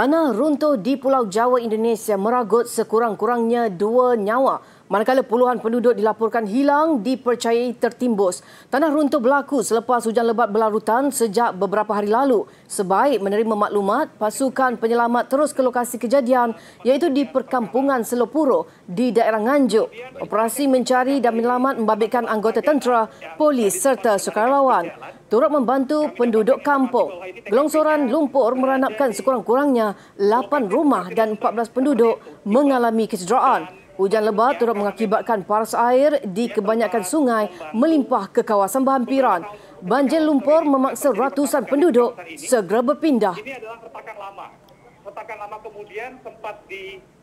Tanah runtuh di Pulau Jawa Indonesia meragut sekurang-kurangnya dua nyawa Manakala puluhan penduduk dilaporkan hilang dipercayai tertimbus. Tanah runtuh berlaku selepas hujan lebat berlarutan sejak beberapa hari lalu. Sebaik menerima maklumat, pasukan penyelamat terus ke lokasi kejadian iaitu di perkampungan Selopuro di daerah Nganjuk. Operasi mencari dan menyelamat membabitkan anggota tentera, polis serta sukarelawan. Turut membantu penduduk kampung. Gelongsoran lumpur meranapkan sekurang-kurangnya 8 rumah dan 14 penduduk mengalami kecederaan. Hujan lebat turut mengakibatkan paras air di kebanyakan sungai melimpah ke kawasan berhampiran. Banjir lumpur memaksa ratusan penduduk segera berpindah. Ini adalah retakan lama. Retakan lama kemudian sempat di